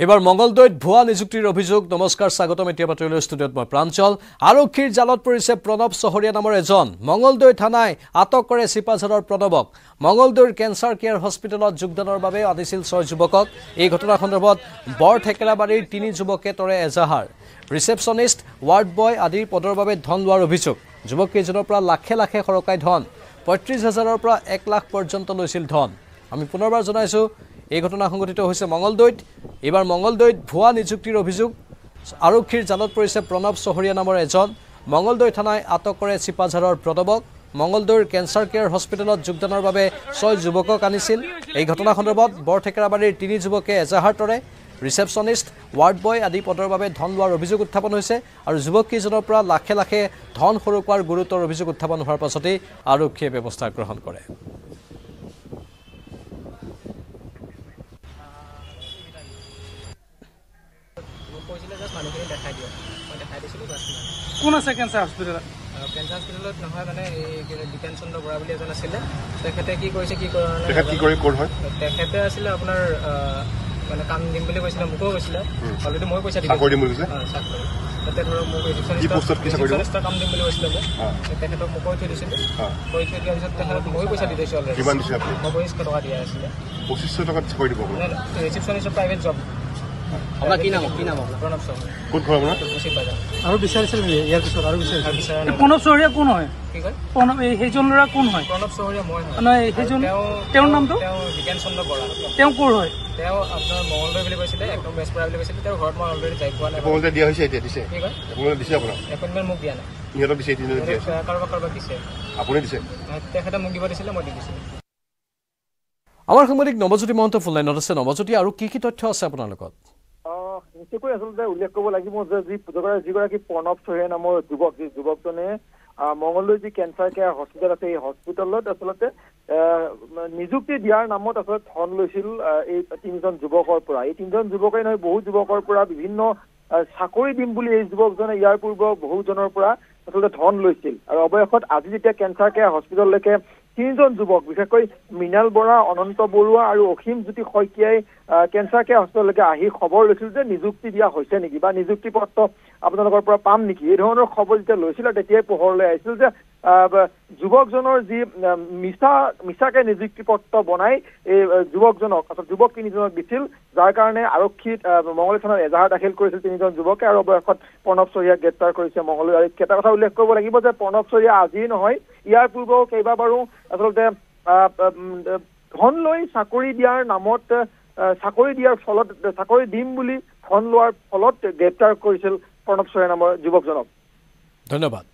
এবাৰ মঙ্গলদৈত ভুয়া নিযুক্তিৰ অভিযোগ নমস্কাৰ স্বাগতম এটি বাতৰি স্টুডিওত মই প্ৰাঞ্চল আৰক্ষীৰ জালত পৰিছে প্ৰণব সহৰিয়া নামৰ এজন মঙ্গলদৈ থানায় আটক কৰে সিপাঝাৰৰ প্ৰণবক মঙ্গলদৈৰ ক্যান্সাৰ কেয়াৰ হস্পিটেলত যোগদানৰ বাবে আনিছিল ছয় যুৱকক এই ঘটনা সন্দৰ্ভত বৰ ঠেকেলাবাড়িৰ তিন যুবকে তৰে এজাহাৰ ৰিসেপশনিস্ট ওয়াৰ্ড বয় আদিৰ পদৰ বাবে ধন লোৱাৰ অভিযোগ যুবক পৰা লাখে লাখে সৰকায় ধন পঁয়ত্ৰিশ পৰা এক লাখ পৰ্যন্ত লৈছিল ধন আমি পুনৰবাৰ জানাইছো এই ঘটনা সংঘটিত হৈছে মঙলদৈত এইবাৰ মঙলদৈত ভুৱা নিযুক্তিৰ অভিযোগ আৰক্ষীৰ জালত পৰিছে প্ৰণৱ চহৰীয়া নামৰ এজন মঙলদৈ থানাই আটক কৰে চিপাঝাৰৰ প্ৰদৱক মঙলদৈৰ কেঞ্চাৰ কেয়াৰ হস্পিটেলত যোগদানৰ বাবে ছয় যুৱকক আনিছিল এই ঘটনা সন্দৰ্ভত বৰঠেকেৰাবাৰীৰ তিনি যুৱকে এজাহাৰ তৰে ৰিচেপশ্যনিষ্ট ৱাৰ্ড বয় আদি পদৰ বাবে ধন লোৱাৰ অভিযোগ উত্থাপন হৈছে আৰু যুৱক কেইজনৰ পৰা লাখে লাখে ধন সৰু গুৰুতৰ অভিযোগ উত্থাপন হোৱাৰ পাছতেই আৰক্ষীয়ে ব্যৱস্থা গ্ৰহণ কৰে কোন আছে কেঞ্চাৰ হস্পিটেলত পঁচিছশ টকাত আমাৰ সাংবাদিক নৱজ্যোতি মহন্ত ফুলনাইনত আছে নৱজ্যোতি আৰু কি কি তথ্য আছে আপোনাৰ লগত বিশেষকৈ আচলতে উল্লেখ কৰিব লাগিব যে যি যিগৰাকী প্ৰণৱ চহে নামৰ যুৱক যি যুৱকজনে মংগলদৈ যি কেঞ্চাৰ কেয়াৰ হস্পিটেল আছে এই হস্পিটেলত আচলতে নিযুক্তি দিয়াৰ নামত আচলতে ধন লৈছিল এই তিনিজন যুৱকৰ পৰা এই তিনিজন যুৱকে নহয় বহু যুৱকৰ পৰা বিভিন্ন চাকৰি দিম বুলি এই যুৱকজনে ইয়াৰ পূৰ্বৰ বহুজনৰ পৰা আচলতে ধন লৈছিল আৰু অৱশেষত আজি যেতিয়া কেঞ্চাৰ কেয়াৰ হস্পিটেললৈকে তিনিজন যুৱক বিশেষকৈ মৃণাল বৰা অনন্ত বৰুৱা আৰু অসীম জ্যোতি শইকীয়াই কেঞ্চাৰ কেয়াৰ হস্পিটেললৈকে আহি খবৰ লৈছিল যে নিযুক্তি দিয়া হৈছে নেকি বা নিযুক্তি পত্ৰ আপোনালোকৰ পৰা পাম নেকি এই ধৰণৰ খবৰ যেতিয়া লৈছিলে তেতিয়াই পোহৰলৈ আহিছিল যে যুৱকজনৰ যি মিছা মিছাকে নিযুক্তি পত্ৰ বনাই এই যুৱকজনক অৰ্থাৎ যুৱক তিনিজনক দিছিল যাৰ কাৰণে আৰক্ষীত মঙলী থানাত এজাহাৰ দাখিল কৰিছিল তিনিজন যুৱকে আৰু বয়সত প্ৰণৱ চৰিয়াক গ্ৰেপ্তাৰ কৰিছে মঙলদৈ আৰু এটা কথা উল্লেখ কৰিব লাগিব যে প্ৰণৱ চৰিয়া আজিয়ে নহয় ইয়াৰ পূৰ্বেও কেইবাবাৰো আচলতে ধন লৈ চাকৰি দিয়াৰ নামত চাকৰি দিয়াৰ ফলত চাকৰি দিম বুলি ধন লোৱাৰ ফলত গ্ৰেপ্তাৰ কৰিছিল প্ৰণৱ চৰিয়া নামৰ যুৱকজনক ধন্যবাদ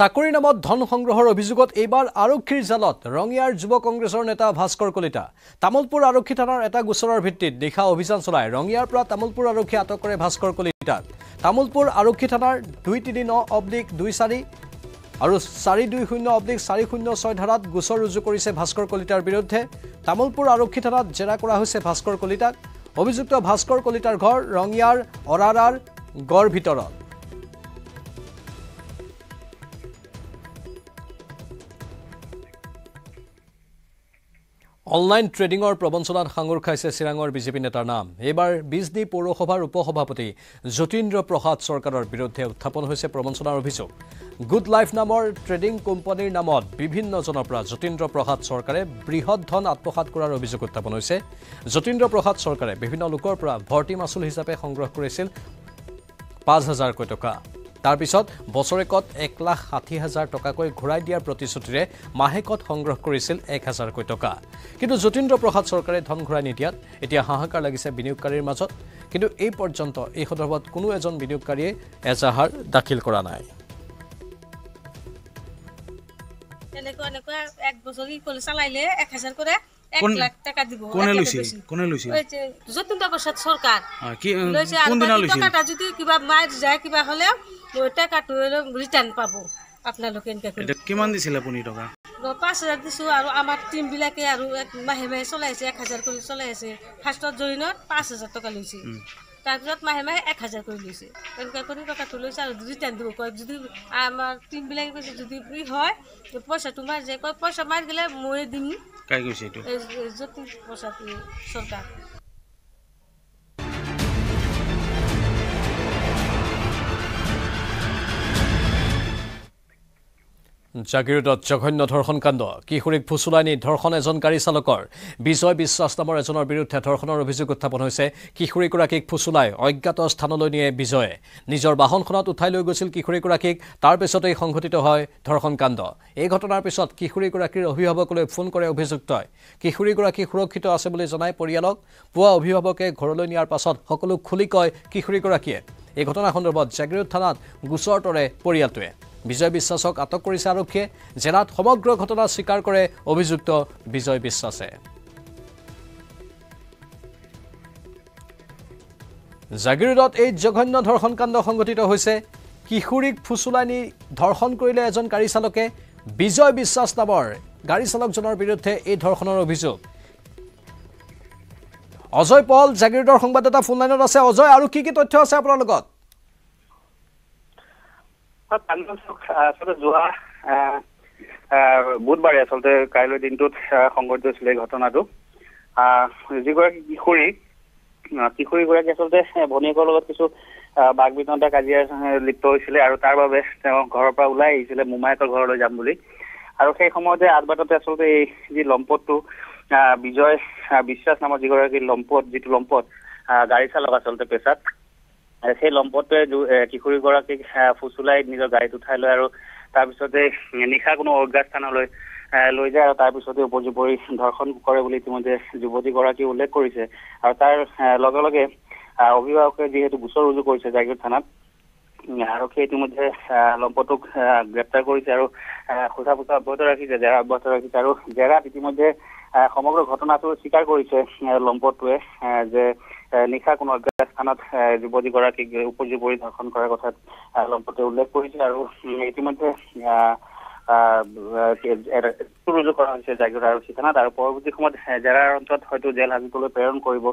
চাকৰিৰ নামত ধন সংগ্ৰহৰ অভিযোগত এইবাৰ আৰক্ষীৰ জালত ৰঙিয়াৰ যুৱ কংগ্ৰেছৰ নেতা ভাস্কৰ কলিতা তামোলপুৰ আৰক্ষী থানাৰ এটা গোচৰৰ ভিত্তিত নিশা অভিযান চলাই ৰঙিয়াৰ পৰা তামোলপুৰ আৰক্ষী আটক কৰে ভাস্কৰ কলিতাক তামোলপুৰ আৰক্ষী থানাৰ দুই তিনি ন অব্লিক দুই চাৰি আৰু চাৰি দুই শূন্য অব্লিক চাৰি শূন্য ছয় ধাৰাত গোচৰ ৰুজু কৰিছে ভাস্কৰ কলিতাৰ বিৰুদ্ধে তামোলপুৰ আৰক্ষী থানাত জেৰা কৰা হৈছে ভাস্কৰ কলিতাক অভিযুক্ত ভাস্কৰ কলিতাৰ ঘৰ ৰঙিয়াৰ অৰাৰাৰ গড় ভিতৰত অনলাইন ট্ৰেডিঙৰ প্ৰবঞ্চনাত সাঙুৰ খাইছে চিৰাঙৰ বিজেপি নেতাৰ নাম এইবাৰ বিছ ডি পৌৰসভাৰ উপ সভাপতি যতীন্দ্ৰ প্ৰসাদ চৰকাৰৰ বিৰুদ্ধে উত্থাপন হৈছে প্ৰবঞ্চনাৰ অভিযোগ গুড লাইফ নামৰ ট্ৰেডিং কোম্পানীৰ নামত বিভিন্নজনৰ পৰা যতীন্দ্ৰ প্ৰসাদ চৰকাৰে বৃহৎ ধন আত্মসাত কৰাৰ অভিযোগ উত্থাপন হৈছে যতীন্দ্ৰ প্ৰসাদ চৰকাৰে বিভিন্ন লোকৰ পৰা ভৰ্তি মাচুল হিচাপে সংগ্ৰহ কৰিছিল পাঁচ হাজাৰকৈ টকা তাৰ পিছত বছৰেকত এক লাখ ষাঠি হাজাৰ টকাকৈ ঘূৰাই দিয়াৰ প্ৰতিশ্ৰুতিৰে মাহেকত সংগ্ৰহ কৰিছিল এক হাজাৰকৈ টকা কিন্তু যতীন্দ্ৰ প্ৰসাদ চৰকাৰে ধন ঘূৰাই নিদিয়াত এতিয়া হাহাকাৰ লাগিছে বিনিয়োগকাৰীৰ মাজত কিন্তু এই পৰ্যন্ত এই সন্দৰ্ভত কোনো এজন বিনিয়োগকাৰীয়ে এজাহাৰ দাখিল কৰা নাই এনেকুৱা এনেকুৱা এক বছৰ কি কলে চালাইলে এক হাজাৰ কৰে জৰিণত পাঁচ হাজাৰ টকা লৈছে তাৰপিছত মাহে মাহে এক হাজাৰ কৰি লৈছে তেনেকৈ কৰি টকাটো লৈছে আৰু যদি টেণ্ডো কয় যদি আমাৰ টীমবিলাকে কৈছে যদি ফ্ৰী হয় পইচা তোমাৰ যে কয় পইচা মাৰি গ'লে ময়ে দিম কাই কৈছে এইটো পইচাটো চৰকাৰ জাগিৰোডত জঘন্য ধৰ্ষণকাণ্ড কিশোৰীক ফুচুলাই নি ধৰ্ষণ এজন গাড়ী চালকৰ বিজয় বিশ্বাস নামৰ এজনৰ বিৰুদ্ধে ধৰ্ষণৰ অভিযোগ উত্থাপন হৈছে কিশোৰীগৰাকীক ফুচুলাই অজ্ঞাত স্থানলৈ নিয়ে বিজয়ে নিজৰ বাহনখনত উঠাই লৈ গৈছিল কিশোৰীগৰাকীক তাৰ পিছতেই সংঘটিত হয় ধৰ্ষণকাণ্ড এই ঘটনাৰ পিছত কিশোৰীগৰাকীৰ অভিভাৱকলৈ ফোন কৰে অভিযুক্তই কিশোৰীগৰাকী সুৰক্ষিত আছে বুলি জনাই পৰিয়ালক পুৱা অভিভাৱকে ঘৰলৈ নিয়াৰ পাছত সকলো খুলি কয় কিশোৰীগৰাকীয়ে এই ঘটনা সন্দৰ্ভত জাগিৰোদ থানাত গোচৰ তৰে পৰিয়ালটোৱে বিজয় বিশ্বাসক আটক কৰিছে আৰক্ষীয়ে জেলাত সমগ্ৰ ঘটনা স্বীকাৰ কৰে অভিযুক্ত বিজয় বিশ্বাসে জাগিৰোডত এই জঘন্য ধৰ্ষণকাণ্ড সংঘটিত হৈছে কিশোৰীক ফুচুলাই নি ধৰ্ষণ কৰিলে এজন গাড়ী চালকে বিজয় বিশ্বাস নামৰ গাড়ী চালকজনৰ বিৰুদ্ধে এই ধৰ্ষণৰ অভিযোগ অজয় পল জাগিৰোডৰ সংবাদদাতা ফোনলাইনত আছে অজয় আৰু কি কি তথ্য আছে আপোনাৰ লগত আচলতে যোৱা বুধবাৰে আচলতে কাইলৈ দিনটোত সংঘটিত হৈছিলে ঘটনাটো যিগৰাকী কিশোৰী কিশোৰীগৰাকী আচলতে ভনীয়েকৰ লগত কিছু বাক বিতন্তা কাজিয়া লিপ্ত হৈছিলে আৰু তাৰ বাবে তেওঁ ঘৰৰ পৰা ওলাই আহিছিলে মোমায়েকৰ ঘৰলৈ যাম বুলি আৰু সেই সময়তে আদবাটতে আচলতে এই যি লম্পটটো বিজয় বিশ্বাস নামৰ যিগৰাকী লম্পট যিটো লম্পট গাড়ী চালক আচলতে পেচাত সেই লম্পটোৱে কিশোৰীগৰাকীক ফুচুলাই নিজৰ গাড়ীত উঠাই লয় আৰু তাৰপিছতে নিশা কোনো অজ্ঞাত স্থানলৈ লৈ যায় আৰু তাৰপিছতে উপজু ধৰ্ষণ কৰে বুলি ইতিমধ্যে যুৱতীগৰাকীয়ে উল্লেখ কৰিছে আৰু তাৰ লগে লগে অভিভাৱকে যিহেতু গোচৰ ৰুজু কৰিছে জাগীৰ থানাত আৰক্ষীয়ে ইতিমধ্যে লম্পটোক গ্ৰেপ্তাৰ কৰিছে আৰু সোধা পোছা অব্যাহত ৰাখিছে জেৰা অব্যাহত ৰাখিছে আৰু জেৰাত ইতিমধ্যে সমগ্ৰ ঘটনাটো স্বীকাৰ কৰিছে লম্পটোৱে যে নিশা কোনো অজ্ঞাত স্থানত যুৱতীগৰাকীক উপজি পৰি ধৰ্ষণ কৰাৰ কথা লগতে উল্লেখ কৰিছে আৰু ইতিমধ্যে ৰুজু কৰা হৈছে জাগিৰোধ আৰক্ষী থানাত আৰু পৰৱৰ্তী সময়ত জেৰাৰ অন্তত হয়তো জেল হাজিবলৈ প্ৰেৰণ কৰিব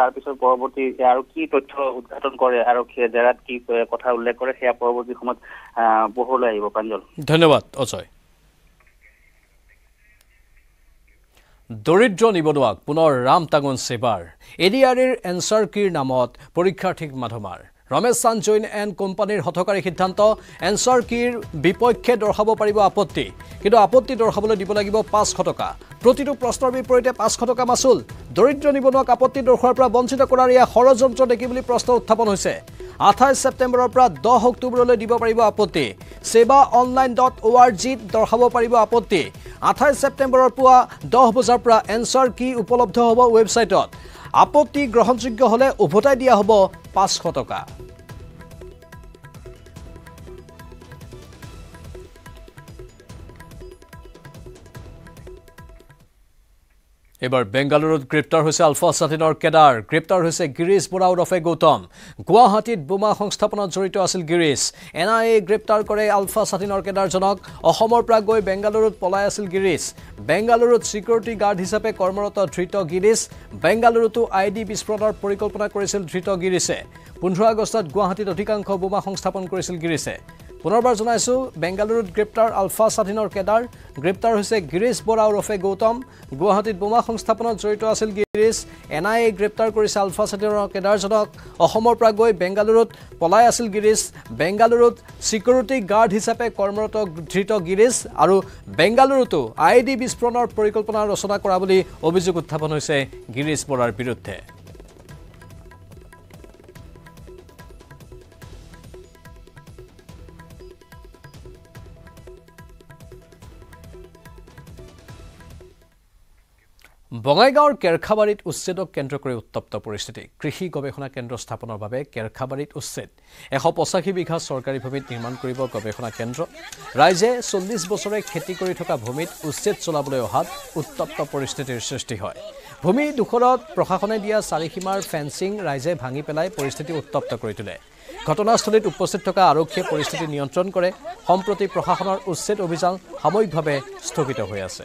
তাৰপিছত পৰৱৰ্তী আৰু কি তথ্য উদঘাটন কৰে আৰক্ষীয়ে জেৰাত কি কথা উল্লেখ কৰে সেয়া পৰৱৰ্তী সময়ত পোহৰলৈ আহিব প্ৰাঞ্জল ধন্যবাদ অজয় দৰিদ্ৰ নিবনুৱাক পুনৰ ৰাম টাঙন ছেবাৰ এ ডি আৰ এৰ এনচাৰ কিৰ নামত পৰীক্ষাৰ্থীক মাধমাৰ ৰমেশ চান্দ চাঞ্জৈন এণ্ড কোম্পানীৰ হঠকাৰী সিদ্ধান্ত এনচাৰ কিৰ বিপক্ষে দৰ্শাব পাৰিব আপত্তি কিন্তু আপত্তি দৰ্শাবলৈ দিব লাগিব পাঁচশ টকা প্ৰতিটো প্ৰশ্নৰ বিপৰীতে পাঁচশ টকা মাচুল দৰিদ্ৰ নিবনুৱাক আপত্তি দৰ্শোৱাৰ পৰা বঞ্চিত কৰাৰ এয়া ষড়যন্ত্ৰ নেকি বুলি প্ৰশ্ন উত্থাপন হৈছে আঠাইছ ছেপ্টেম্বৰৰ পৰা দহ অক্টোবৰলৈ দিব পাৰিব আপত্তি SEBA online dot O' R জিত দৰ্শাব পাৰিব আপত্তি আঠাইছ ছেপ্টেম্বৰৰ পুৱা দহ বজাৰ পৰা এনচাৰ কি উপলব্ধ হ'ব ৱেবছাইটত আপত্তি গ্ৰহণযোগ্য হ'লে উভতাই দিয়া হ'ব পাঁচশ টকা এবাৰ বেংগালুৰুত গ্ৰেপ্তাৰ হৈছে আলফা স্বাধীনৰ কেডাৰ গ্ৰেপ্তাৰ হৈছে গিৰিশ বৰা ওৰফে গৌতম গুৱাহাটীত বোমা সংস্থাপনত জড়িত আছিল গিৰিশ এন আই এ গ্ৰেপ্তাৰ কৰে আলফা স্বাধীনৰ কেডাৰজনক অসমৰ পৰা গৈ বেংগালুৰুত পলাই আছিল গিৰিশ বেংগালুৰুত ছিকিউৰিটি গাৰ্ড হিচাপে কৰ্মৰত ধৃত গিৰিশ বেংগালুৰুতো আই ডি বিস্ফোৰণৰ পৰিকল্পনা কৰিছিল ধৃত গিৰিশে পোন্ধৰ আগষ্টত গুৱাহাটীত অধিকাংশ বোমা সংস্থাপন কৰিছিল গিৰিশে পুনৰবাৰ জনাইছোঁ বেংগালুৰুত গ্ৰেপ্তাৰ আলফা স্বাধীনৰ কেদাৰ গ্ৰেপ্তাৰ হৈছে গিৰিশ বৰা ওৰফে গৌতম গুৱাহাটীত বোমা সংস্থাপনত জড়িত আছিল গিৰিশ এন আই এ গ্ৰেপ্তাৰ কৰিছে আলফা স্বাধীনৰ কেদাৰজনক অসমৰ পৰা গৈ বেংগালুৰুত পলাই আছিল গিৰিশ বেংগালুৰুত ছিকিউৰিটি গাৰ্ড হিচাপে কৰ্মৰত ধৃত গিৰিশ আৰু বেংগালুৰুতো আই ডি বিস্ফোৰণৰ পৰিকল্পনা ৰচনা কৰা বুলি অভিযোগ উত্থাপন হৈছে গিৰিশ বৰাৰ বিৰুদ্ধে বঙাইগাঁৱৰ কেৰখাবাৰীত উচ্ছেদক কেন্দ্ৰ কৰি উত্তপ্ত পৰিস্থিতি কৃষি গৱেষণা কেন্দ্ৰ স্থাপনৰ বাবে কেৰখাবাৰীত উচ্ছেদ এশ পঁচাশী বিঘা চৰকাৰী ভূমিত নিৰ্মাণ কৰিব গৱেষণা কেন্দ্ৰ ৰাইজে চল্লিছ বছৰে খেতি কৰি থকা ভূমিত উচ্ছেদ চলাবলৈ অহাত উত্তপ্ত পৰিস্থিতিৰ সৃষ্টি হয় ভূমি দুখৰত প্ৰশাসনে দিয়া চাৰিসীমাৰ ফেঞ্চিং ৰাইজে ভাঙি পেলাই পৰিস্থিতি উত্তপ্ত কৰি তোলে ঘটনাস্থলীত উপস্থিত থকা আৰক্ষীয়ে পৰিস্থিতি নিয়ন্ত্ৰণ কৰে সম্প্ৰতি প্ৰশাসনৰ উচ্ছেদ অভিযান সাময়িকভাৱে স্থগিত হৈ আছে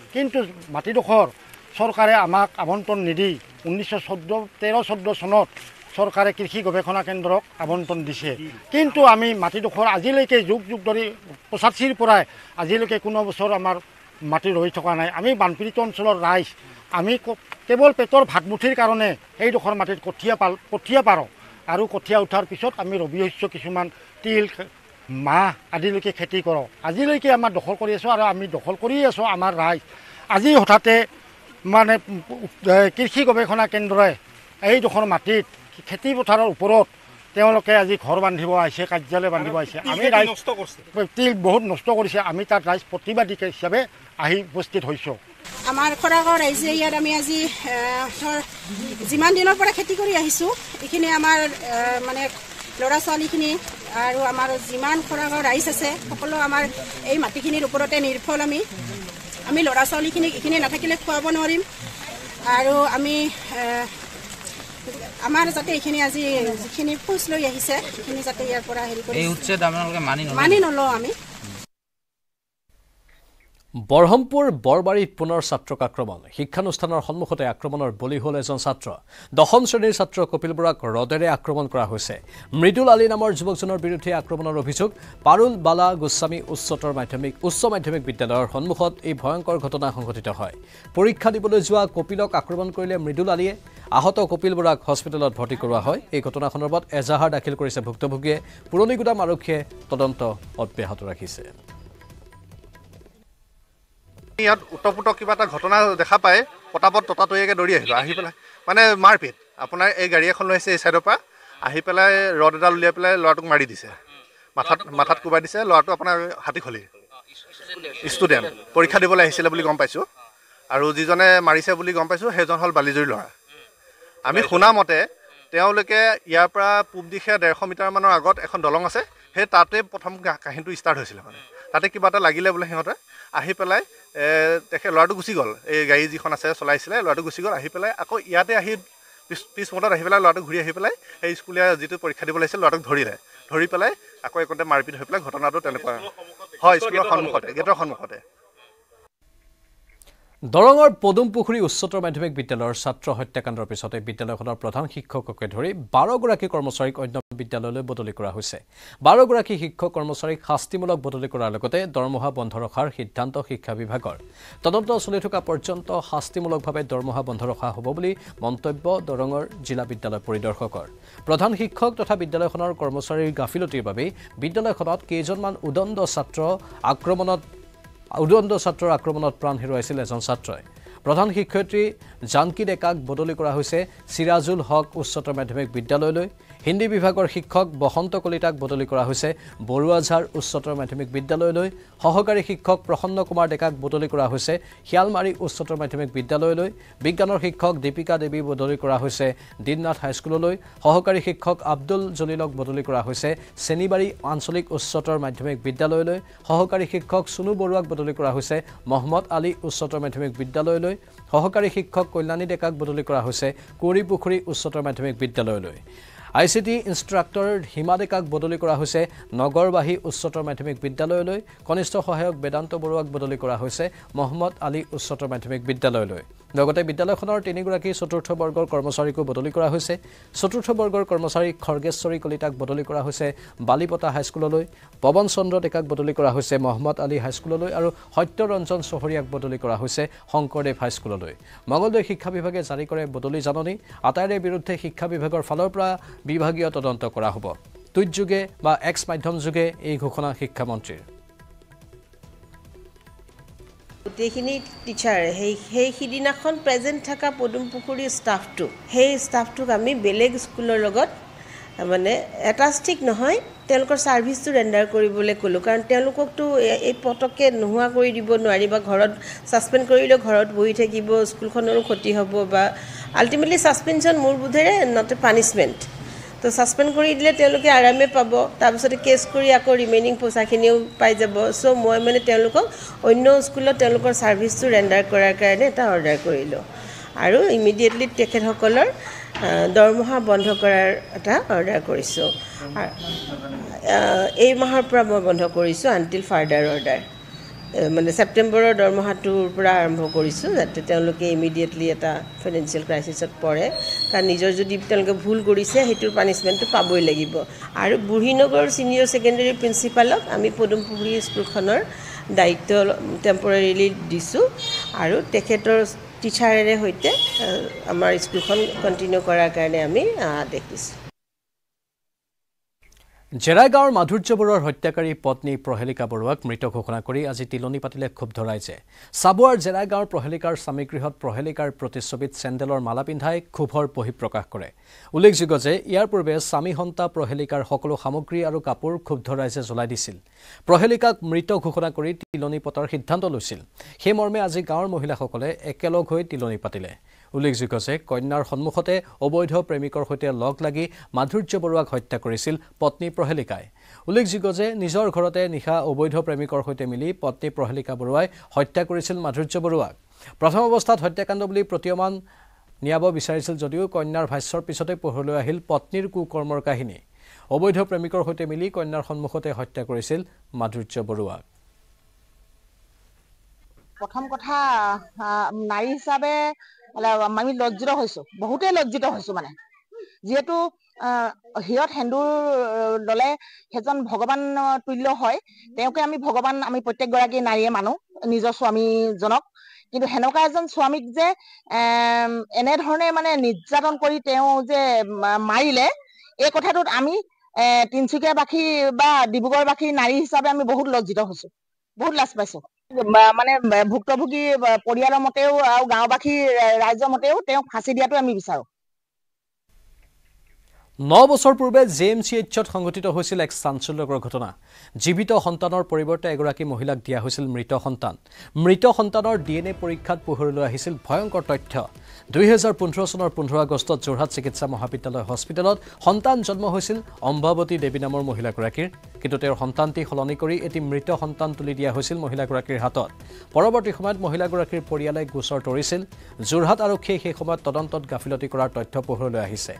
কিন্তু মাটিডোখৰ চৰকাৰে আমাক আবণ্টন নিদি ঊনৈছশ চৈধ্য তেৰ চৈধ্য চনত চৰকাৰে কৃষি গৱেষণা কেন্দ্ৰক আবণ্টন দিছে কিন্তু আমি মাটিডোখৰ আজিলৈকে যুগ যুগ ধৰি পঁচাশীৰ পৰাই আজিলৈকে কোনো বছৰ আমাৰ মাটি ৰৈ থকা নাই আমি বানপীড়িত অঞ্চলৰ ৰাইজ আমি কেৱল পেটৰ ভাতমুঠিৰ কাৰণে সেইডোখৰ মাটিত কঠীয়া পাল কঠীয়া পাৰোঁ আৰু কঠীয়া উঠাৰ পিছত আমি ৰবি শস্য কিছুমান তিল মাহ আদিলৈকে খেতি কৰোঁ আজিলৈকে আমাৰ দখল কৰি আছোঁ আৰু আমি দখল কৰিয়ে আছোঁ আমাৰ ৰাইজ আজি হঠাতে মানে কৃষি গৱেষণা কেন্দ্ৰই এইডোখৰ মাটিত খেতি পথাৰৰ ওপৰত তেওঁলোকে আজি ঘৰ বান্ধিব আহিছে কাৰ্যালয় বান্ধিব আহিছে আমি ৰাইজ তিল বহুত নষ্ট কৰিছে আমি তাত ৰাইজ প্ৰতিবাদী হিচাপে আহি উপস্থিত হৈছোঁ আমাৰ খৰাকৰ ৰাইজে ইয়াত আমি আজি যিমান দিনৰ পৰা খেতি কৰি আহিছোঁ এইখিনি আমাৰ মানে ল'ৰা ছোৱালীখিনি আৰু আমাৰ যিমান খৰাঙৰ ৰাইজ আছে সকলো আমাৰ এই মাটিখিনিৰ ওপৰতে নিৰ্ফল আমি আমি ল'ৰা ছোৱালীখিনিক এইখিনি নাথাকিলে খুৱাব নোৱাৰিম আৰু আমি আমাৰ যাতে এইখিনি আজি যিখিনি খোজ লৈ আহিছে সেইখিনি যাতে ইয়াৰ পৰা হেৰি কৰি মানি নলওঁ আমি বৰহমপুৰ বৰবাৰীত পুনৰ ছাত্ৰক আক্ৰমণ শিক্ষানুষ্ঠানৰ সন্মুখতে আক্ৰমণৰ বলি হ'ল এজন ছাত্ৰ দশম শ্ৰেণীৰ ছাত্ৰ কপিল বৰাক ৰদেৰে আক্ৰমণ কৰা হৈছে মৃদুল আলী নামৰ যুৱকজনৰ বিৰুদ্ধে আক্ৰমণৰ অভিযোগ পাৰুল বালা গোস্বামী উচ্চতৰ মাধ্যমিক উচ্চ মাধ্যমিক বিদ্যালয়ৰ সন্মুখত এই ভয়ংকৰ ঘটনা সংঘটিত হয় পৰীক্ষা দিবলৈ যোৱা কপিলক আক্ৰমণ কৰিলে মৃদুল আলীয়ে আহত কপিল বৰাক হস্পিটেলত ভৰ্তি কৰোৱা হয় এই ঘটনা সন্দৰ্ভত এজাহাৰ দাখিল কৰিছে ভুক্তভোগীয়ে পুৰণি গোদাম আৰক্ষীয়ে তদন্ত অব্যাহত ৰাখিছে ইয়াত উত্তপুত কিবা এটা ঘটনা দেখা পায় পটাপট ততাতৈয়াকৈ দৌৰি আহিলোঁ আহি পেলাই মানে মাৰপিট আপোনাৰ এই গাড়ী এখন লৈ আহিছে এই চাইডৰ পৰা আহি পেলাই ৰদ এডাল উলিয়াই পেলাই ল'ৰাটোক মাৰি দিছে মাথাত মাথাত কোবাই দিছে ল'ৰাটো আপোনাৰ হাতী খলি ষ্টুডেণ্ট পৰীক্ষা দিবলৈ আহিছিলে বুলি গম পাইছোঁ আৰু যিজনে মাৰিছে বুলি গম পাইছোঁ সেইজন হ'ল বালিজুৰি ল'ৰা আমি শুনা মতে তেওঁলোকে ইয়াৰ পৰা পূব দিশে ডেৰশ মিটাৰমানৰ আগত এখন দলং আছে সেই তাতে প্ৰথম কাহিনীটো ষ্টাৰ্ট হৈছিলে মানে তাতে কিবা এটা লাগিলে বোলে সিহঁতে আহি পেলাই তেখেত ল'ৰাটো গুচি গ'ল এই গাড়ী যিখন আছে চলাইছিলে ল'ৰাটো গুচি গ'ল আহি পেলাই আকৌ ইয়াতে আহি পিছ পিছ মুহূৰ্তত আহি পেলাই ল'ৰাটো ঘূৰি আহি পেলাই সেই স্কুলীয়া যিটো পৰীক্ষা দিব লাগিছিল ল'ৰাটোক ধৰিলে ধৰি পেলাই আকৌ একোতে মাৰপিট হৈ পেলাই ঘটনাটো তেনেকুৱা হয় স্কুলৰ সন্মুখতে গেটৰ সন্মুখতে দৰঙৰ পদুমপুখুৰী উচ্চতৰ মাধ্যমিক বিদ্যালয়ৰ ছাত্ৰ হত্যাকাণ্ডৰ পিছতে বিদ্যালয়খনৰ প্ৰধান শিক্ষককে ধৰি বাৰগৰাকী কৰ্মচাৰীক অন্য বিদ্যালয়লৈ বদলি কৰা হৈছে বাৰগৰাকী শিক্ষক কৰ্মচাৰীক শাস্তিমূলক বদলি কৰাৰ লগতে দৰমহা বন্ধ ৰখাৰ সিদ্ধান্ত শিক্ষা বিভাগৰ তদন্ত চলি থকা পৰ্যন্ত শাস্তিমূলকভাৱে দৰমহা বন্ধ ৰখা হ'ব বুলি মন্তব্য দৰঙৰ জিলা বিদ্যালয় পৰিদৰ্শকৰ প্ৰধান শিক্ষক তথা বিদ্যালয়খনৰ কৰ্মচাৰীৰ গাফিলতিৰ বাবেই বিদ্যালয়খনত কেইজনমান উদণ্ড ছাত্ৰ আক্ৰমণত উদন্ত ছাত্ৰৰ আক্ৰমণত প্ৰাণ হেৰুৱাইছিল এজন ছাত্ৰই প্ৰধান শিক্ষয়িত্ৰী জানকী ডেকাক বদলি কৰা হৈছে চিৰাজুল হক উচ্চতৰ মাধ্যমিক বিদ্যালয়লৈ হিন্দী বিভাগৰ শিক্ষক বসন্ত কলিতাক বদলি কৰা হৈছে বৰুৱাঝাৰ উচ্চতৰ মাধ্যমিক বিদ্যালয়লৈ সহকাৰী শিক্ষক প্ৰসন্ন কুমাৰ ডেকাক বদলি কৰা হৈছে শিয়ালমাৰী উচ্চতৰ মাধ্যমিক বিদ্যালয়লৈ বিজ্ঞানৰ শিক্ষক দীপিকা দেৱী বদলি কৰা হৈছে দিননাথ হাইস্কুললৈ সহকাৰী শিক্ষক আব্দুল জলিলক বদলি কৰা হৈছে চেনিবাৰী আঞ্চলিক উচ্চতৰ মাধ্যমিক বিদ্যালয়লৈ সহকাৰী শিক্ষক সুনু বৰুৱাক বদলি কৰা হৈছে মহম্মদ আলী উচ্চতৰ মাধ্যমিক বিদ্যালয়লৈ সহকাৰী শিক্ষক কল্যাণী ডেকাক বদলি কৰা হৈছে কুঁৱৰী পুখুৰী উচ্চতৰ মাধ্যমিক বিদ্যালয়লৈ I C T instructor Hima ডেকাক বদলি কৰা হৈছে নগৰবাহী উচ্চতৰ মাধ্যমিক বিদ্যালয়লৈ কনিষ্ঠ সহায়ক বেদান্ত বৰুৱাক বদলি কৰা হৈছে মহম্মদ আলী উচ্চতৰ মাধ্যমিক বিদ্যালয়লৈ লগতে বিদ্যালয়খনৰ তিনিগৰাকী চতুৰ্থ বৰ্গৰ কৰ্মচাৰীকো বদলি কৰা হৈছে চতুৰ্থ বৰ্গৰ কৰ্মচাৰী খৰ্গেশ্বৰী কলিতাক বদলি কৰা হৈছে বালিপতা হাইস্কুললৈ পৱন চন্দ্ৰ ডেকাক বদলি কৰা হৈছে মহম্মদ আলী হাইস্কুললৈ আৰু সত্যৰঞ্জন চহৰীয়াক বদলি কৰা হৈছে শংকৰদেৱ হাইস্কুললৈ মঙলদৈ শিক্ষা বিভাগে জাৰি কৰে বদলি জাননী আটাইৰে বিৰুদ্ধে শিক্ষা বিভাগৰ ফালৰ পৰা বিভাগীয় তদন্ত কৰা হ'ব টুইটযোগে বা এক্স মাধ্যমযোগে এই ঘোষণা শিক্ষামন্ত্ৰীৰ যিখিনি টিচাৰ সেই সেই সিদিনাখন প্ৰেজেণ্ট থকা পদুম পুখুৰী ষ্টাফটো সেই ষ্টাফটোক আমি বেলেগ স্কুলৰ লগত মানে এটা ষ্টিক নহয় তেওঁলোকৰ ছাৰ্ভিচটো ৰেণ্ডাৰ কৰিবলৈ ক'লোঁ কাৰণ তেওঁলোককতো এই পটককৈ নোহোৱা কৰি দিব নোৱাৰি বা ঘৰত ছাছপেণ্ড কৰিলেও ঘৰত বহি থাকিব স্কুলখনৰো ক্ষতি হ'ব বা আল্টিমেটলি ছাছপেনশ্যন মোৰ বোধেৰে নট এ পানিছমেণ্ট তো ছাছপেণ্ড কৰি দিলে তেওঁলোকে আৰামে পাব তাৰপিছতে কেছ কৰি আকৌ ৰিমেইনিং পইচাখিনিও পাই যাব চ' মই মানে তেওঁলোকক অন্য স্কুলত তেওঁলোকৰ ছাৰ্ভিচটো ৰেণ্ডাৰ কৰাৰ কাৰণে এটা অৰ্ডাৰ কৰিলোঁ আৰু ইমিডিয়েটলি তেখেতসকলৰ দৰমহা বন্ধ কৰাৰ এটা অৰ্ডাৰ কৰিছোঁ এই মাহৰ পৰা মই বন্ধ কৰিছোঁ আনটিল ফাৰ্ডাৰ অৰ্ডাৰ মানে ছেপ্টেম্বৰৰ দৰমহাটোৰ পৰা আৰম্ভ কৰিছোঁ যাতে তেওঁলোকে ইমিডিয়েটলি এটা ফাইনেন্সিয়েল ক্ৰাইচিছত পৰে কাৰণ নিজৰ যদি তেওঁলোকে ভুল কৰিছে সেইটোৰ পানিচমেণ্টটো পাবই লাগিব আৰু বুঢ়ী বুঢ়ীনগৰ ছিনিয়ৰ ছেকেণ্ডেৰী প্ৰিঞ্চিপালক আমি পদুমপুখুৰী স্কুলখনৰ দায়িত্ব টেম্পৰেৰিলি দিছোঁ আৰু তেখেতৰ টিচাৰেৰে সৈতে আমাৰ স্কুলখন কণ্টিনিউ কৰাৰ কাৰণে আমি দেখিছোঁ জেৰাই গাঁৱৰ মাধুৰ্য বৰুৱাৰ হত্যাকাৰী পত্নী প্ৰহেলিকা বৰুৱাক মৃত ঘোষণা কৰি আজি তিলনি পাতিলে ক্ষোভ ধৰাইছে চাবুৱাৰ জেৰাই গাঁৱৰ প্ৰহেলিকাৰ স্বামীগৃহত প্ৰহেলিকাৰ প্ৰতিচ্ছবিত চেণ্ডেলৰ মালা পিন্ধাই ক্ষোভৰ বহিঃপ্ৰকাশ কৰে উল্লেখযোগ্য যে ইয়াৰ পূৰ্বে স্বামীহন্তা প্ৰহেলিকাৰ সকলো সামগ্ৰী আৰু কাপোৰ ক্ষোভ ধৰাইছে জ্বলাই দিছিল প্ৰহেলিকাক মৃত ঘোষণা কৰি তিলনি পতাৰ সিদ্ধান্ত লৈছিল সেই মৰ্মে আজি গাঁৱৰ মহিলাসকলে একেলগ হৈ তিলনি পাতিলে উল্লেখযোগ্য যে কন্যাৰ সন্মুখতে অবৈধ প্ৰেমিকৰ সৈতে লগ লাগি মাধুৰ্য বৰুৱাক হত্যা কৰিছিল পত্নী প্ৰহেলিকাই উল্লেখযোগ্য যে নিজৰ ঘৰতে নিশা অবৈধ প্ৰেমিকৰ সৈতে মিলি পত্নী প্ৰহেলিকা বৰুৱাই হত্যা কৰিছিল মাধুৰ্য বৰুৱাক প্ৰথম অৱস্থাত হত্যাকাণ্ড বুলি প্ৰতীয়মান নিয়াব বিচাৰিছিল যদিও কন্যাৰ ভাষ্যৰ পিছতে পোহৰলৈ আহিল পত্নীৰ কুকৰ্মৰ কাহিনী অবৈধ প্ৰেমিকৰ সৈতে মিলি কন্যাৰ সন্মুখতে হত্যা কৰিছিল মাধুৰ্য বৰুৱাক প্ৰথম কথা নাৰী হিচাপে আমি লজ্জিত হৈছো বহুতে লজ্জিত হৈছো মানে যিহেতু হিৰত সেন্দুৰ ল'লে সেইজন ভগৱান তুল্য হয় তেওঁকে আমি ভগৱান আমি প্ৰত্যেকগৰাকী নাৰীয়ে মানো নিজৰ স্বামীজনক কিন্তু সেনেকুৱা এজন স্বামীক যে এনেধৰণে মানে নিৰ্যাতন কৰি তেওঁ যে মাৰিলে এই কথাটোত আমি তিনিচুকীয়াবাসী বা ডিব্ৰুগড়বাসী নাৰী হিচাপে আমি বহুত লজ্জিত হৈছো বহুত লাজ পাইছো মানে ভুক্তভোগী পৰিয়ালৰ মতেও আৰু গাঁওবাসী ৰাইজৰ মতেও তেওঁক ফাঁচি দিয়াটো আমি বিচাৰোঁ ন বছৰ পূৰ্বে জে এম চি এইচত সংঘটিত হৈছিল এক চাঞ্চল্যকৰ ঘটনা জীৱিত সন্তানৰ পৰিৱৰ্তে এগৰাকী মহিলাক দিয়া হৈছিল মৃত সন্তান মৃত সন্তানৰ ডি এন এ পৰীক্ষাত পোহৰলৈ আহিছিল ভয়ংকৰ তথ্য দুহেজাৰ পোন্ধৰ চনৰ পোন্ধৰ আগষ্টত যোৰহাট চিকিৎসা মহাবিদ্যালয় হস্পিটেলত সন্তান জন্ম হৈছিল অম্বাৱতী দেৱী নামৰ মহিলাগৰাকীৰ কিন্তু তেওঁৰ সন্তানটি সলনি কৰি এটি মৃত সন্তান তুলি দিয়া হৈছিল মহিলাগৰাকীৰ হাতত পৰৱৰ্তী সময়ত মহিলাগৰাকীৰ পৰিয়ালে গোচৰ তৰিছিল যোৰহাট আৰক্ষীয়ে সেই সময়ত তদন্তত গাফিলতি কৰাৰ তথ্য পোহৰলৈ আহিছে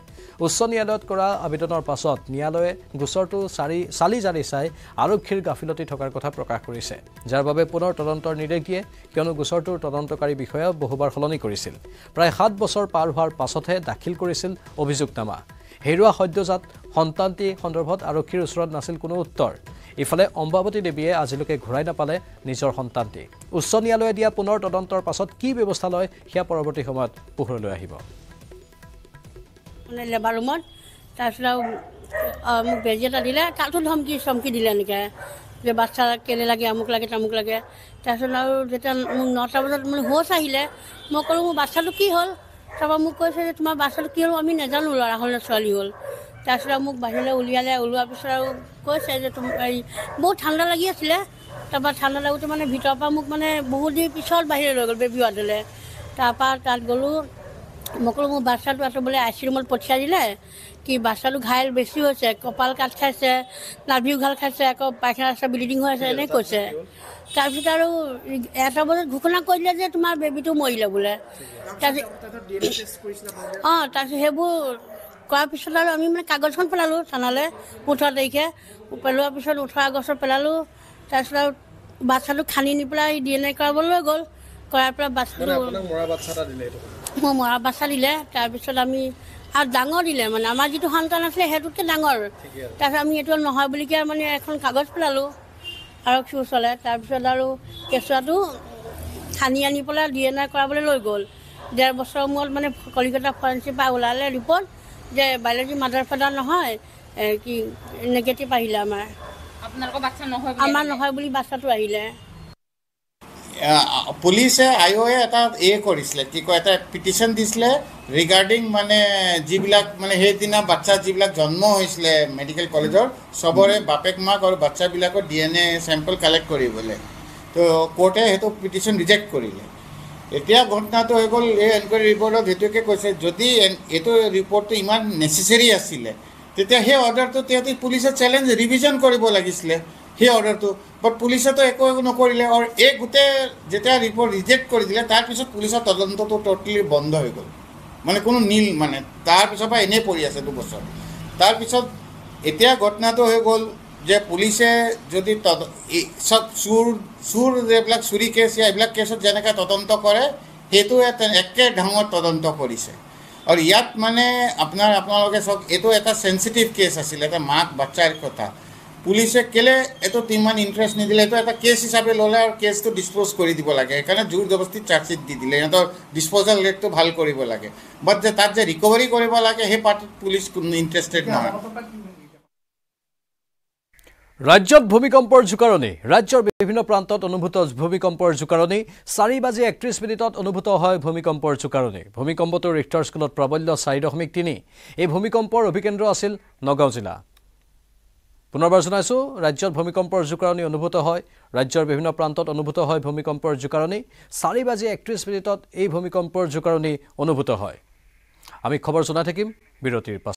উচ্চ ন্যায়ালয়ত কৰা আবেদনৰ পাছত ন্যায়ালয়ে গোচৰটো চাৰি চালি জাৰি চাই আৰক্ষীৰ গাফিলতি থকাৰ কথা প্ৰকাশ কৰিছে যাৰ বাবে পুনৰ তদন্তৰ নিৰ্দেশ দিয়ে কিয়নো গোচৰটোৰ তদন্তকাৰী বিষয়া বহুবাৰ সলনি কৰিছিল প্ৰায় সাত বছৰ পাৰ হোৱাৰ পাছতহে দাখিল কৰিছিল অভিযোগনামা হেৰুৱা সদ্যজাত সন্তানটি সন্দৰ্ভত আৰক্ষীৰ ওচৰত নাছিল কোনো উত্তৰ ইফালে অম্বাৱতী দেৱীয়ে আজিলৈকে ঘূৰাই নাপালে নিজৰ সন্তানটি উচ্চ ন্যায়ালয়ে দিয়া পুনৰ তদন্তৰ পাছত কি ব্যৱস্থা লয় সেয়া পৰৱৰ্তী সময়ত পোহৰলৈ আহিব তাৰপিছত আৰু মোক বেজী এটা দিলে তাতো ধমকি চমকি দিলে এনেকৈ যে বাচ্ছা কেলে লাগে আমুক লাগে তামুক লাগে তাৰপিছত আৰু যেতিয়া মোক নটা বজাত মানে হোচ আহিলে মই ক'লোঁ মোৰ বাচ্ছাটো কি হ'ল তাৰপৰা মোক কৈছে যে তোমাৰ বাচ্ছাটো কি হ'ল আমি নাজানো ল'ৰা হ'ল নে ছোৱালী হ'ল তাৰপিছত আৰু মোক বাহিৰলৈ উলিয়ালে ওলোৱাৰ পিছত আৰু কৈছে যে তোমাৰ হেৰি বহুত ঠাণ্ডা লাগি আছিলে তাৰপৰা ঠাণ্ডা লাগোঁতে মানে ভিতৰৰ পৰা মোক মানে বহুত দিন পিছত বাহিৰলৈ লৈ গ'ল বেবী ৱাৰ্ডলৈ তাৰপৰা তাত গ'লোঁ মই মোৰ বাচ্ছাটো আছে বোলে আই চি ৰুমত পঠিয়াই দিলে কি বাচ্ছাটো ঘাইল বেছি হৈছে কপাল কাঠ খাইছে নাভিও ঘাল খাইছে আকৌ পাইখানা আছে ব্লিডিং হৈ আছে এনেই কৈছে তাৰপিছত আৰু এটা বজাত ঘোষণা কৰি দিলে যে তোমাৰ বেবীটো মৰিলে বোলে অঁ তাৰপিছত সেইবোৰ কৰাৰ পিছত আৰু আমি মানে কাগজখন পেলালোঁ থানালৈ ওঠৰ তাৰিখে পেলোৱাৰ পিছত ওঠৰ আগষ্ট পেলালোঁ তাৰপিছত আৰু বাচ্ছাটো খান্দি নি পেলাই ডি এন এ কৰাবলৈ গ'ল কৰাৰ পৰা বাচ্ছাটো মোৰ মৰা বাচা দিলে তাৰপিছত আমি আৰু ডাঙৰ দিলে মানে আমাৰ যিটো সন্তান আছিলে সেইটোতকৈ ডাঙৰ তাৰপিছত আমি এইটো নহয় বুলিকে মানে এখন কাগজ পেলালোঁ আৰক্ষী ওচৰলৈ তাৰপিছত আৰু কেঁচুৱাটো সানি আনি পেলাই ডি এন আই কৰাবলৈ লৈ গ'ল ডেৰ বছৰৰ মূৰত মানে কলিকতা ফৰেঞ্চিৰ পৰা ওলালে ৰিপৰ্ট যে বায়'লজি মাদাৰ ফাদাৰ নহয় কি নিগেটিভ আহিলে আমাৰ আমাৰ নহয় বুলি বাচ্ছাটো আহিলে পুলিচে আই অ' এ এটা এ কৰিছিলে কি কয় এটা পিটিশ্যন দিছিলে ৰিগাৰ্ডিং মানে যিবিলাক মানে সেইদিনা বাচ্ছা যিবিলাক জন্ম হৈছিলে মেডিকেল কলেজৰ চবৰে বাপেক মাক আৰু বাচ্ছাবিলাকৰ D N A sample collect কৰিবলৈ তো কোৰ্টে সেইটো পিটিশ্যন ৰিজেক্ট কৰিলে এতিয়া ঘটনাটো হৈ গ'ল এই এনকুৱাৰী ৰিপৰ্টত সেইটোকে কৈছে যদি এইটো ৰিপৰ্টটো ইমান নেচেচেৰী আছিলে তেতিয়া সেই অৰ্ডাৰটো তেহেঁতি পুলিচে চেলেঞ্জ ৰিভিজন কৰিব লাগিছিলে সেই অৰ্ডাৰটো বাট পুলিচেতো একো একো নকৰিলে আৰু এই গোটেই যেতিয়া ৰিপৰ্ট ৰিজেক্ট কৰি দিলে তাৰপিছত পুলিচৰ তদন্তটো ট'টেলি বন্ধ হৈ গ'ল মানে কোনো নীল মানে তাৰপিছৰ পৰা এনেই পৰি আছে দুবছৰ তাৰপিছত এতিয়া ঘটনাটো হৈ গ'ল যে পুলিচে যদি তদ চব চুৰ চুৰ এইবিলাক চুৰি কেছ ইয়াৰ এইবিলাক কেছত যেনেকৈ তদন্ত কৰে সেইটো একে ধৰণৰ তদন্ত কৰিছে আৰু ইয়াত মানে আপোনাৰ আপোনালোকে চাওক এইটো এটা চেঞ্চিটিভ কেছ আছিলে এটা মাক বাচ্চাৰ কথা পুলিচে কেলে এইটো ইমান ইণ্টাৰেষ্ট নিদিলে এইটো এটা কেছ হিচাপে ল'লে আৰু কেছটো ডিছপ'জ কৰি দিব লাগে সেইকাৰণে জোৰজবস্তি চাৰ্জশ্বীট দি দিলে সিহঁতৰ ডিছপ'জেল ৰেটটো ভাল কৰিব লাগে বাট যে তাত যে ৰিকভাৰী কৰিব লাগে সেই পাৰ্টিত পুলিচ ইণ্টাৰেষ্টেড নহয় ৰাজ্যত ভূমিকম্পৰ জোকাৰণি ৰাজ্যৰ বিভিন্ন প্ৰান্তত অনুভূত ভূমিকম্পৰ জোকাৰণি চাৰি বাজি একত্ৰিছ মিনিটত অনুভূত হয় ভূমিকম্পৰ জোকাৰণি ভূমিকম্পটো ৰিক্টাৰ স্কুলত প্ৰাবল্য চাৰি দশমিক তিনি এই ভূমিকম্পৰ অভিকেন্দ্ৰ আছিল নগাঁও জিলা পুনৰবাৰ জনাইছোঁ ৰাজ্যত ভূমিকম্পৰ জোকাৰণি অনুভূত হয় ৰাজ্যৰ বিভিন্ন প্ৰান্তত অনুভূত হয় ভূমিকম্পৰ জোকাৰণি চাৰি বাজি একত্ৰিছ মিনিটত এই ভূমিকম্পৰ জোকাৰণি অনুভূত হয় আমি খবৰ জনাই থাকিম বিৰতিৰ পাছত